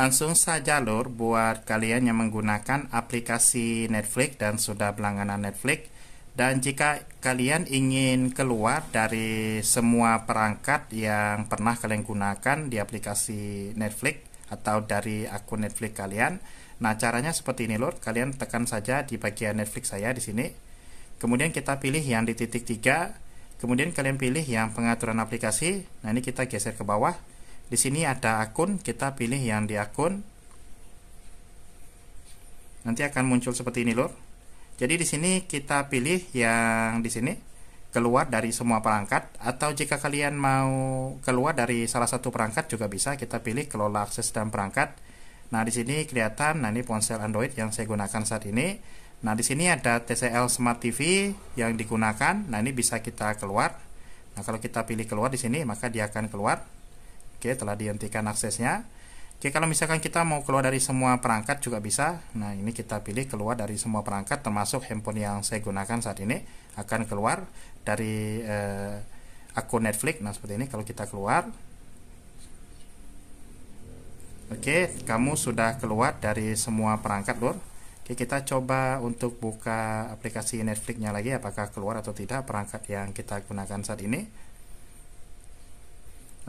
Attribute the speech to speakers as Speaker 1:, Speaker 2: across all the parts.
Speaker 1: Langsung saja lor buat kalian yang menggunakan aplikasi Netflix dan sudah berlangganan Netflix dan jika kalian ingin keluar dari semua perangkat yang pernah kalian gunakan di aplikasi Netflix atau dari akun Netflix kalian. Nah, caranya seperti ini lor, kalian tekan saja di bagian Netflix saya di sini. Kemudian kita pilih yang di titik tiga. Kemudian kalian pilih yang pengaturan aplikasi. Nah, ini kita geser ke bawah di sini ada akun kita pilih yang di akun nanti akan muncul seperti ini lur jadi di sini kita pilih yang di sini keluar dari semua perangkat atau jika kalian mau keluar dari salah satu perangkat juga bisa kita pilih kelola akses dan perangkat nah di sini kelihatan nah ini ponsel Android yang saya gunakan saat ini nah di sini ada TCL Smart TV yang digunakan nah ini bisa kita keluar nah kalau kita pilih keluar di sini maka dia akan keluar Oke, telah dihentikan aksesnya. Oke, kalau misalkan kita mau keluar dari semua perangkat juga bisa. Nah, ini kita pilih keluar dari semua perangkat termasuk handphone yang saya gunakan saat ini akan keluar dari eh, akun Netflix. Nah, seperti ini kalau kita keluar. Oke, kamu sudah keluar dari semua perangkat, Lur. Oke, kita coba untuk buka aplikasi Netflix-nya lagi apakah keluar atau tidak perangkat yang kita gunakan saat ini.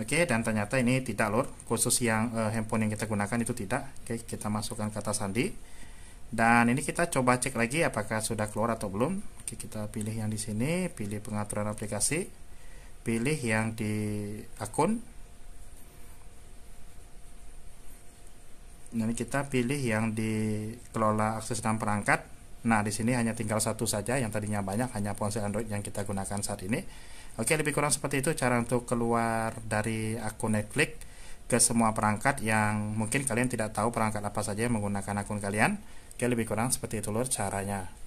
Speaker 1: Oke, okay, dan ternyata ini tidak lur, khusus yang uh, handphone yang kita gunakan itu tidak. Oke, okay, kita masukkan kata sandi. Dan ini kita coba cek lagi apakah sudah keluar atau belum. Oke, okay, kita pilih yang di sini, pilih pengaturan aplikasi, pilih yang di akun. Nah, ini kita pilih yang di kelola akses dan perangkat. Nah, di sini hanya tinggal satu saja yang tadinya banyak hanya ponsel Android yang kita gunakan saat ini. Oke, lebih kurang seperti itu cara untuk keluar dari akun Netflix ke semua perangkat yang mungkin kalian tidak tahu perangkat apa saja yang menggunakan akun kalian. Oke, lebih kurang seperti itu lur caranya.